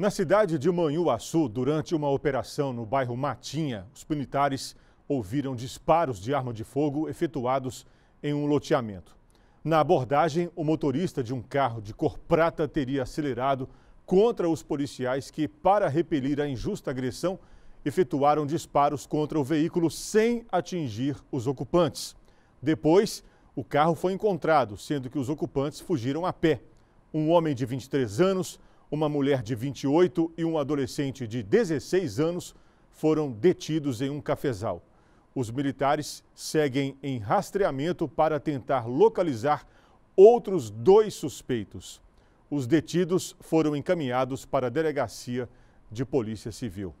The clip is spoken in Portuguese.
Na cidade de Manhuaçu, durante uma operação no bairro Matinha, os militares ouviram disparos de arma de fogo efetuados em um loteamento. Na abordagem, o motorista de um carro de cor prata teria acelerado contra os policiais que, para repelir a injusta agressão, efetuaram disparos contra o veículo sem atingir os ocupantes. Depois, o carro foi encontrado, sendo que os ocupantes fugiram a pé. Um homem de 23 anos uma mulher de 28 e um adolescente de 16 anos foram detidos em um cafezal. Os militares seguem em rastreamento para tentar localizar outros dois suspeitos. Os detidos foram encaminhados para a delegacia de Polícia Civil.